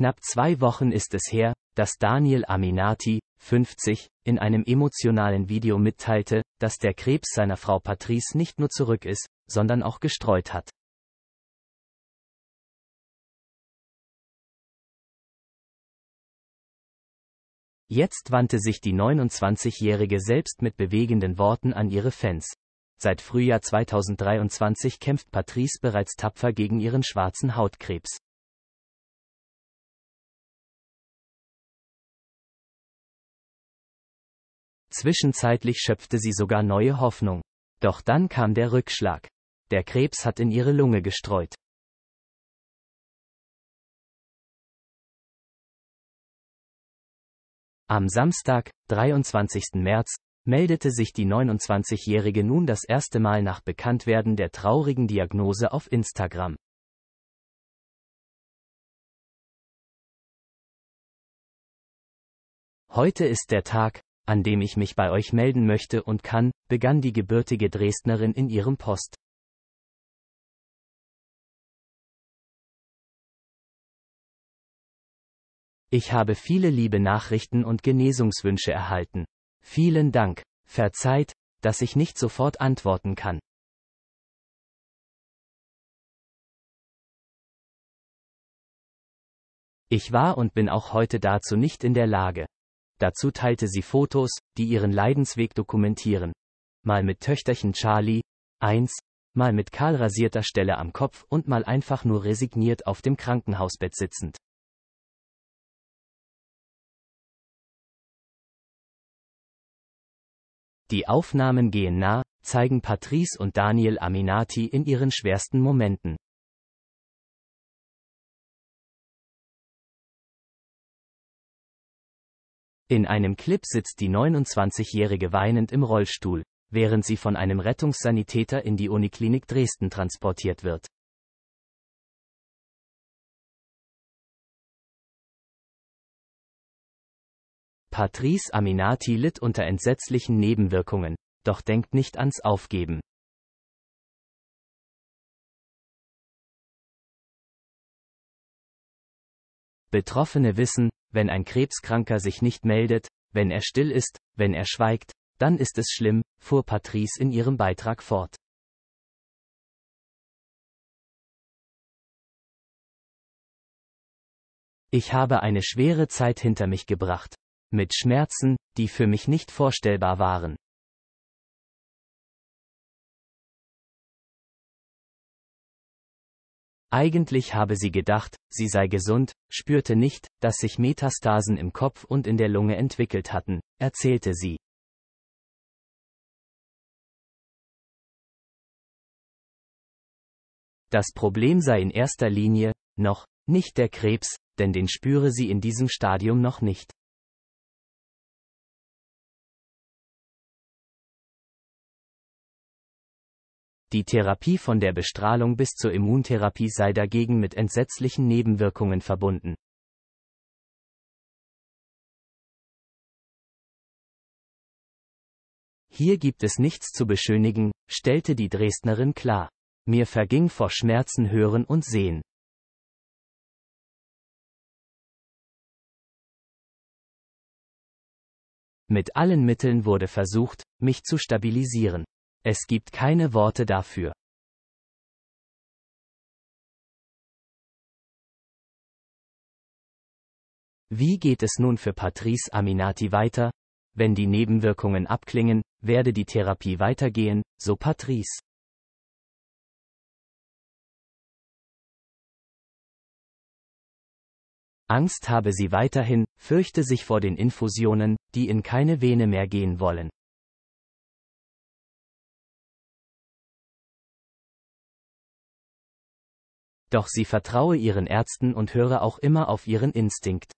knapp zwei Wochen ist es her, dass Daniel Aminati, 50, in einem emotionalen Video mitteilte, dass der Krebs seiner Frau Patrice nicht nur zurück ist, sondern auch gestreut hat. Jetzt wandte sich die 29-Jährige selbst mit bewegenden Worten an ihre Fans. Seit Frühjahr 2023 kämpft Patrice bereits tapfer gegen ihren schwarzen Hautkrebs. Zwischenzeitlich schöpfte sie sogar neue Hoffnung. Doch dann kam der Rückschlag. Der Krebs hat in ihre Lunge gestreut. Am Samstag, 23. März, meldete sich die 29-Jährige nun das erste Mal nach Bekanntwerden der traurigen Diagnose auf Instagram. Heute ist der Tag, an dem ich mich bei euch melden möchte und kann, begann die gebürtige Dresdnerin in ihrem Post. Ich habe viele liebe Nachrichten und Genesungswünsche erhalten. Vielen Dank. Verzeiht, dass ich nicht sofort antworten kann. Ich war und bin auch heute dazu nicht in der Lage. Dazu teilte sie Fotos, die ihren Leidensweg dokumentieren. Mal mit Töchterchen Charlie, 1, mal mit kahl rasierter Stelle am Kopf und mal einfach nur resigniert auf dem Krankenhausbett sitzend. Die Aufnahmen gehen nah, zeigen Patrice und Daniel Aminati in ihren schwersten Momenten. In einem Clip sitzt die 29-Jährige weinend im Rollstuhl, während sie von einem Rettungssanitäter in die Uniklinik Dresden transportiert wird. Patrice Aminati litt unter entsetzlichen Nebenwirkungen, doch denkt nicht ans Aufgeben. Betroffene wissen, wenn ein Krebskranker sich nicht meldet, wenn er still ist, wenn er schweigt, dann ist es schlimm, fuhr Patrice in ihrem Beitrag fort. Ich habe eine schwere Zeit hinter mich gebracht. Mit Schmerzen, die für mich nicht vorstellbar waren. Eigentlich habe sie gedacht, sie sei gesund, spürte nicht, dass sich Metastasen im Kopf und in der Lunge entwickelt hatten, erzählte sie. Das Problem sei in erster Linie, noch, nicht der Krebs, denn den spüre sie in diesem Stadium noch nicht. Die Therapie von der Bestrahlung bis zur Immuntherapie sei dagegen mit entsetzlichen Nebenwirkungen verbunden. Hier gibt es nichts zu beschönigen, stellte die Dresdnerin klar. Mir verging vor Schmerzen Hören und Sehen. Mit allen Mitteln wurde versucht, mich zu stabilisieren. Es gibt keine Worte dafür. Wie geht es nun für Patrice Aminati weiter? Wenn die Nebenwirkungen abklingen, werde die Therapie weitergehen, so Patrice. Angst habe sie weiterhin, fürchte sich vor den Infusionen, die in keine Vene mehr gehen wollen. Doch sie vertraue ihren Ärzten und höre auch immer auf ihren Instinkt.